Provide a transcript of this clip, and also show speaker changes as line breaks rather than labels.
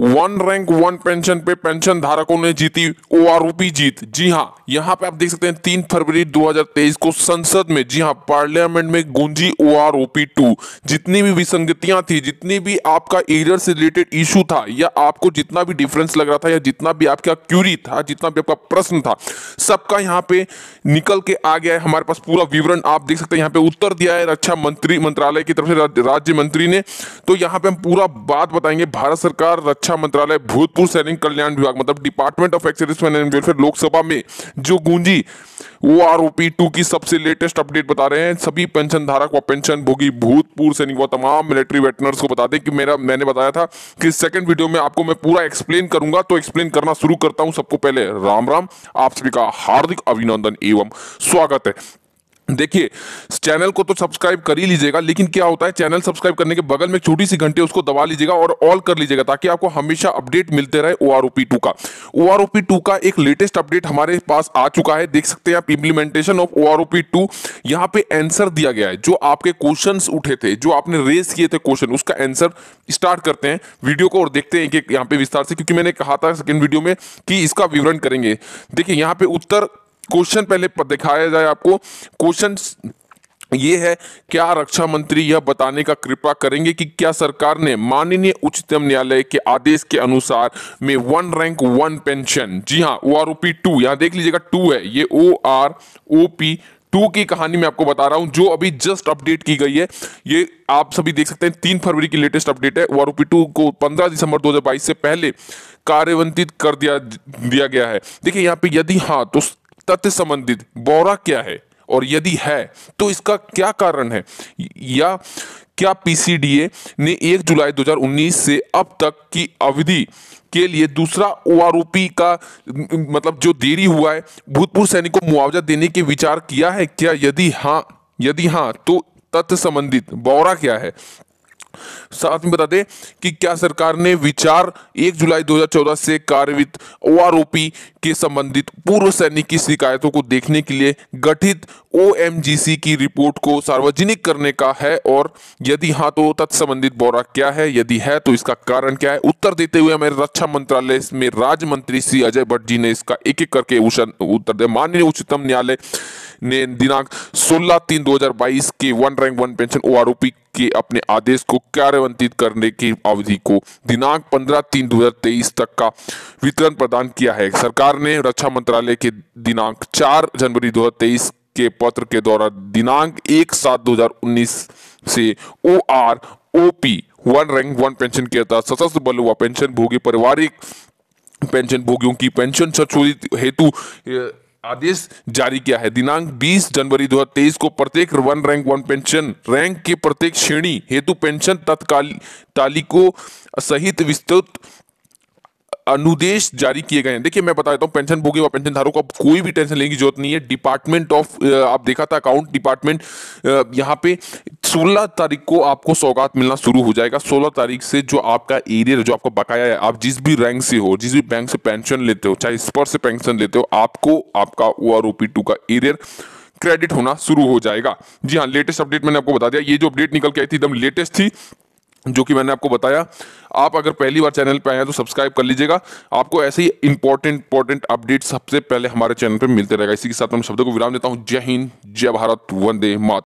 one rank one pension पे pension धारकों ने जीती ओपी जीत जी हाँ यहाँ पे आप देख सकते हैं तीन फरवरी 2023 को संसद में जी हाँ पार्लियामेंट में गूंजी आर टू जितनी भी विसंगतियां थी जितनी भी आपका एरियर से रिलेटेड इशू था या आपको जितना भी डिफरेंस लग रहा था या जितना भी आपका क्यूरी था जितना भी आपका प्रश्न था सबका यहाँ पे निकल के आ गया है हमारे पास पूरा विवरण आप देख सकते हैं यहाँ पे उत्तर दिया है रक्षा मंत्री मंत्रालय की तरफ से राज्य मंत्री ने तो यहाँ पे हम पूरा बात बताएंगे भारत सरकार रक्षा रक्षा मंत्रालय भूतपूर्व सैनिक कल्याण विभाग मतलब डिपार्टमेंट ऑफ एक्सरिस एंड वेलफेयर लोकसभा में जो गूंजी वो आर टू की सबसे लेटेस्ट अपडेट बता रहे हैं सभी पेंशन धारक व पेंशन भोगी भूतपूर्व सैनिक व तमाम मिलिट्री वेटनर्स को बता दें कि मेरा मैंने बताया था कि सेकंड वीडियो में आपको मैं पूरा एक्सप्लेन करूंगा तो एक्सप्लेन करना शुरू करता हूं सबको पहले राम राम आप सभी का हार्दिक अभिनंदन एवं स्वागत है देखिए चैनल को तो सब्सक्राइब कर ही लीजिएगा लेकिन क्या होता है चैनल सब्सक्राइब करने के बगल में छोटी सी घंटे उसको दबा लीजिएगा और ऑल कर लीजिएगा ताकि आपको हमेशा अपडेट मिलते रहे ओ आर टू का ओ आर टू का एक लेटेस्ट अपडेट हमारे पास आ चुका है देख सकते हैं आप implementation of O R two यहाँ पे एंसर दिया गया है जो आपके क्वेश्चन उठे थे जो आपने रेस किए थे क्वेश्चन उसका एंसर स्टार्ट करते हैं वीडियो को और देखते हैं एक एक यहाँ पे विस्तार से क्योंकि मैंने कहा था सेकेंड वीडियो में कि इसका विवरण करेंगे देखिए यहाँ पे उत्तर क्वेश्चन पहले दिखाया जाए आपको क्वेश्चन ये है क्या रक्षा मंत्री यह बताने का कृपा करेंगे कि क्या सरकार ने माननीय उच्चतम न्यायालय के आदेश के अनुसार में वन रैंक वन पेंशन जी हाँ O R O P two यहाँ देख लीजिएगा टू है ये O R O P two की कहानी मैं आपको बता रहा हूं जो अभी जस्ट अपडेट की गई है ये आप सभी देख सकते हैं तीन फरवरी की लेटेस्ट अपडेट है ओ टू को पंद्रह दिसंबर दो से पहले कार्यवंतित कर दिया दिया गया है देखिए यहाँ पे यदि हाँ तो तत्व संबंधित बौरा क्या है और यदि है तो इसका क्या कारण है या क्या पीसीडीए ने 1 जुलाई 2019 से अब तक की अवधि के लिए दूसरा ओआरओपी का मतलब जो देरी हुआ है भूतपूर्व सैनिक को मुआवजा देने के विचार किया है क्या यदि हाँ यदि हाँ तो तथ्य संबंधित बौरा क्या है साथ में बता दें कि क्या सरकार ने विचार 1 जुलाई 2014 से कार्यवित ओ के संबंधित पूर्व सैनिक की शिकायतों को देखने के लिए गठित ओ की रिपोर्ट को सार्वजनिक करने का है और यदि हाँ तो तत्संबंधित बौरा क्या है यदि है तो इसका कारण क्या है उत्तर देते हुए हमारे रक्षा मंत्रालय में राज्य मंत्री श्री अजय भट्ट जी ने इसका एक एक करके उत्तर दिया माननीय उच्चतम न्यायालय ने दिनांक 16 तीन 2022 के one rank one pension OROP के अपने आदेश को कार्यवंतित करने की अवधि को दिनांक 15 तीन 2023 तक का वितरण प्रदान किया है सरकार ने रक्षा मंत्रालय के दिनांक 4 जनवरी 2023 के पत्र के द्वारा दिनांक एक सात उन्नीस से O R O P one rank one pension के तहत सशस्त्र बल व पेंशन भोगी पारिवारिक पेंशन भोगियों की पेंशन संशोधित हेतु आदेश जारी किया है दिनांक 20 जनवरी 2023 को प्रत्येक one rank one pension rank के प्रत्येक श्रेणी हेतु पेंशन तत्काल तालिको सहित विस्तृत अनुदेश जारी किए गए हैं देखिए मैं बता देता हूँ पेंशन भोगी व पेंशन धारों को कोई भी टेंशन लेने की जरूरत नहीं है डिपार्टमेंट ऑफ आप देखा था अकाउंट डिपार्टमेंट यहाँ पे सोलह तारीख को आपको सौगात मिलना शुरू हो जाएगा सोलह तारीख से जो आपका एरियर जो आपका बकाया है आप जिस भी रैंक से हो जिस भी बैंक से पेंशन लेते हो चाहे स्पर से पेंशन लेते हो आपको आपका ओ आर टू का एरियर क्रेडिट होना शुरू हो जाएगा जी हाँ लेटेस्ट अपडेट मैंने आपको बता दिया ये जो अपडेट निकल के आई थी एकदम लेटेस्ट थी जो कि मैंने आपको बताया आप अगर पहली बार चैनल पर आए हैं तो सब्सक्राइब कर लीजिएगा आपको ऐसे ही इंपॉर्टेंट इंपॉर्टेंट अपडेट सबसे पहले हमारे चैनल पर मिलते रहेगा इसी के साथ मैं शब्दों को विराम देता हूँ जय हिंद जय भारत वंदे मात